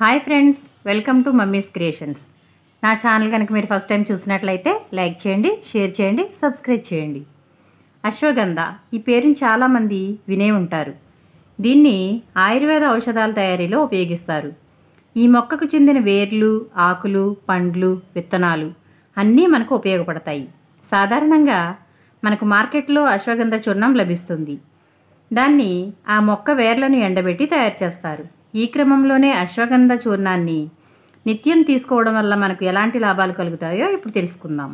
hi friends welcome to mummy's creations నా channel కనుక మీరు ఫస్ట్ టైం చూసినట్లయితే లైక్ చేయండి షేర్ చేయండి సబ్స్క్రైబ్ చేయండి అశ్వగంధ ఈ పేరుని చాలామంది వినే ఉంటారు దీన్ని ఆయుర్వేద ఔషధాల తయారీలో ఉపయోగిస్తారు ఈ మొక్కకు చెందిన వేర్లు ఆకులు పండ్లు విత్తనాలు అన్నీ మనకు ఉపయోగపడతాయి సాధారణంగా మనకు మార్కెట్లో అశ్వగంధ చూర్ణం లభిస్తుంది దాన్ని ఆ మొక్క వేర్లను ఎండబెట్టి తయారు చేస్తారు ఈ క్రమంలోనే అశ్వగంధ చూర్ణాన్ని నిత్యం తీసుకోవడం వల్ల మనకు ఎలాంటి లాభాలు కలుగుతాయో ఇప్పుడు తెలుసుకుందాం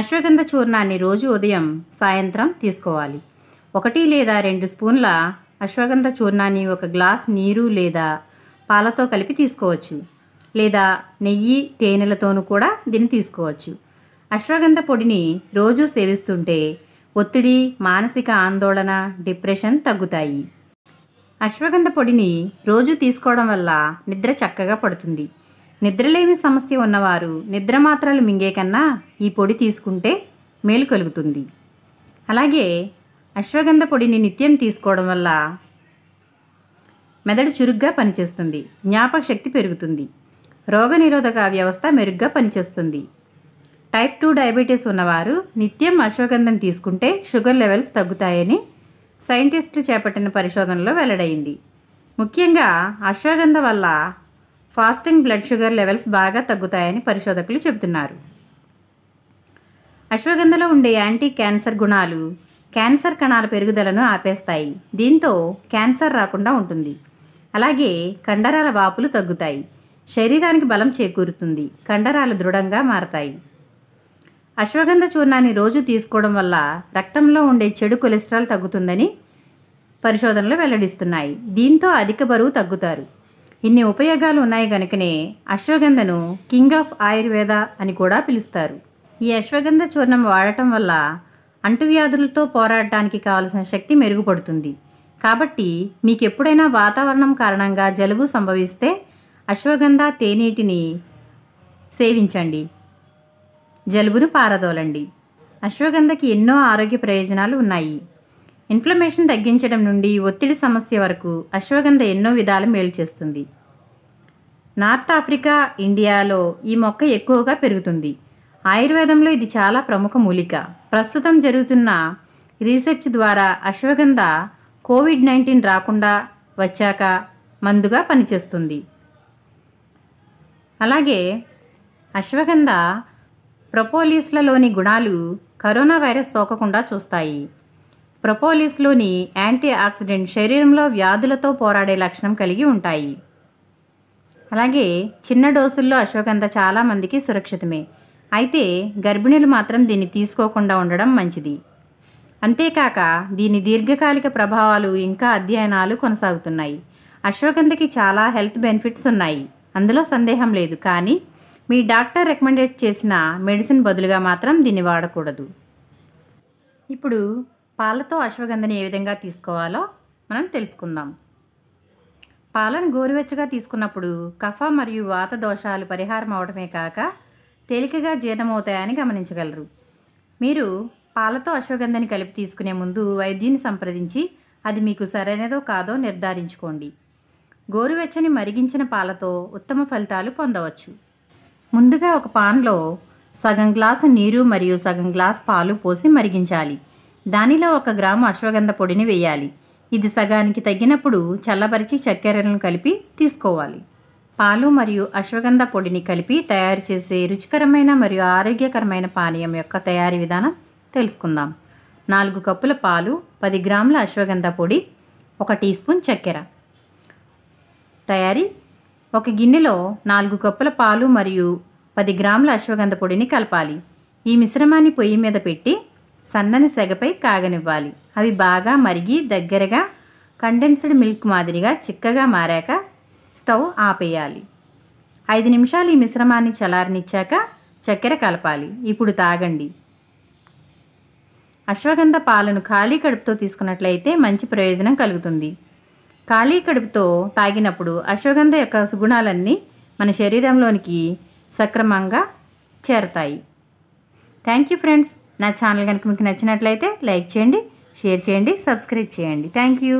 అశ్వగంధ చూర్ణాన్ని రోజు ఉదయం సాయంత్రం తీసుకోవాలి ఒకటి లేదా రెండు స్పూన్ల అశ్వగంధ చూర్ణాన్ని ఒక గ్లాస్ నీరు లేదా పాలతో కలిపి తీసుకోవచ్చు లేదా నెయ్యి తేనెలతోనూ కూడా దీన్ని తీసుకోవచ్చు అశ్వగంధ పొడిని రోజు సేవిస్తుంటే ఒత్తిడి మానసిక ఆందోళన డిప్రెషన్ తగ్గుతాయి అశ్వగంధ పొడిని రోజు తీసుకోవడం వల్ల నిద్ర చక్కగా పడుతుంది నిద్రలేమి సమస్య ఉన్నవారు నిద్ర మాత్రలు మింగే కన్నా ఈ పొడి తీసుకుంటే మేలు కలుగుతుంది అలాగే అశ్వగంధ పొడిని నిత్యం తీసుకోవడం వల్ల మెదడు చురుగ్గా పనిచేస్తుంది జ్ఞాపక శక్తి పెరుగుతుంది రోగనిరోధక వ్యవస్థ మెరుగ్గా పనిచేస్తుంది టైప్ టూ డయాబెటీస్ ఉన్నవారు నిత్యం అశ్వగంధం తీసుకుంటే షుగర్ లెవెల్స్ తగ్గుతాయని సైంటిస్టులు చేపట్టిన పరిశోధనలో వెల్లడైంది ముఖ్యంగా అశ్వగంధ వల్ల ఫాస్టింగ్ బ్లడ్ షుగర్ లెవెల్స్ బాగా తగ్గుతాయని పరిశోధకులు చెబుతున్నారు అశ్వగంధలో ఉండే యాంటీ క్యాన్సర్ గుణాలు క్యాన్సర్ కణాల పెరుగుదలను ఆపేస్తాయి దీంతో క్యాన్సర్ రాకుండా ఉంటుంది అలాగే కండరాల వాపులు తగ్గుతాయి శరీరానికి బలం చేకూరుతుంది కండరాలు దృఢంగా మారతాయి అశ్వగంధ చూర్ణాన్ని రోజు తీసుకోవడం వల్ల రక్తంలో ఉండే చెడు కొలెస్ట్రాల్ తగ్గుతుందని పరిశోధనలు వెల్లడిస్తున్నాయి దీంతో అధిక బరువు తగ్గుతారు ఇన్ని ఉపయోగాలు ఉన్నాయి కనుకనే అశ్వగంధను కింగ్ ఆఫ్ ఆయుర్వేద అని కూడా పిలుస్తారు ఈ అశ్వగంధ చూర్ణం వాడటం వల్ల అంటువ్యాధులతో పోరాడటానికి కావలసిన శక్తి మెరుగుపడుతుంది కాబట్టి మీకు ఎప్పుడైనా వాతావరణం కారణంగా జలుబు సంభవిస్తే అశ్వగంధ తేనీటిని సేవించండి జలుబును పారదోలండి అశ్వగంధకి ఎన్నో ఆరోగ్య ప్రయోజనాలు ఉన్నాయి ఇన్ఫ్లమేషన్ తగ్గించడం నుండి ఒత్తిడి సమస్య వరకు అశ్వగంధ ఎన్నో విధాలు మేలు చేస్తుంది నార్త్ ఆఫ్రికా ఇండియాలో ఈ మొక్క ఎక్కువగా పెరుగుతుంది ఆయుర్వేదంలో ఇది చాలా ప్రముఖ మూలిక ప్రస్తుతం జరుగుతున్న రీసెర్చ్ ద్వారా అశ్వగంధ కోవిడ్ నైన్టీన్ రాకుండా వచ్చాక మందుగా పనిచేస్తుంది అలాగే అశ్వగంధ ప్రొపోలిస్లలోని గుణాలు కరోనా వైరస్ సోకకుండా చూస్తాయి ప్రొపోలిస్లోని యాంటీ ఆక్సిడెంట్ శరీరంలో వ్యాధులతో పోరాడే లక్షణం కలిగి ఉంటాయి అలాగే చిన్న డోసుల్లో అశ్వగంధ చాలామందికి సురక్షితమే అయితే గర్భిణులు మాత్రం దీన్ని తీసుకోకుండా ఉండడం మంచిది అంతేకాక దీని దీర్ఘకాలిక ప్రభావాలు ఇంకా అధ్యయనాలు కొనసాగుతున్నాయి అశ్వగంధకి చాలా హెల్త్ బెనిఫిట్స్ ఉన్నాయి అందులో సందేహం లేదు కానీ మీ డాక్టర్ రికమెండేట్ చేసిన మెడిసిన్ బదులుగా మాత్రం దీన్ని వాడకూడదు ఇప్పుడు పాలతో అశ్వగంధని ఏ విధంగా తీసుకోవాలో మనం తెలుసుకుందాం పాలను గోరువెచ్చగా తీసుకున్నప్పుడు కఫ మరియు వాత దోషాలు పరిహారం అవడమే కాక తేలికగా జీర్ణమవుతాయని గమనించగలరు మీరు పాలతో అశ్వగంధని కలిపి తీసుకునే ముందు వైద్యుని సంప్రదించి అది మీకు సరైనదో కాదో నిర్ధారించుకోండి గోరువెచ్చని మరిగించిన పాలతో ఉత్తమ ఫలితాలు పొందవచ్చు ముందుగా ఒక పాన్లో సగం గ్లాసు నీరు మరియు సగం గ్లాస్ పాలు పోసి మరిగించాలి దానిలో ఒక గ్రాము అశ్వగంధ పొడిని వేయాలి ఇది సగానికి తగ్గినప్పుడు చల్లబరిచి చక్కెరలను కలిపి తీసుకోవాలి పాలు మరియు అశ్వగంధ పొడిని కలిపి తయారు చేసే రుచికరమైన మరియు ఆరోగ్యకరమైన పానీయం యొక్క తయారీ విధానం తెలుసుకుందాం నాలుగు కప్పుల పాలు పది గ్రాముల అశ్వగంధ పొడి ఒక టీ స్పూన్ చక్కెర తయారీ ఒక గిన్నెలో నాలుగు కప్పుల పాలు మరియు పది గ్రాముల అశ్వగంధ పొడిని కలపాలి ఈ మిశ్రమాన్ని పొయ్యి మీద పెట్టి సన్నని సెగపై కాగనివ్వాలి అవి బాగా మరిగి దగ్గరగా కండెన్స్డ్ మిల్క్ మాదిరిగా చిక్కగా మారాక స్టవ్ ఆపేయాలి ఐదు నిమిషాలు ఈ మిశ్రమాన్ని చలారనిచ్చాక చక్కెర కలపాలి ఇప్పుడు తాగండి అశ్వగంధ పాలను ఖాళీ కడుపుతో తీసుకున్నట్లయితే మంచి ప్రయోజనం కలుగుతుంది ఖాళీ కడుపుతో తాగినప్పుడు అశ్వగంధ యొక్క సుగుణాలన్నీ మన శరీరంలోనికి సక్రమంగా చేరతాయి థ్యాంక్ యూ ఫ్రెండ్స్ నా ఛానల్ కనుక మీకు నచ్చినట్లయితే లైక్ చేయండి షేర్ చేయండి సబ్స్క్రైబ్ చేయండి థ్యాంక్ యూ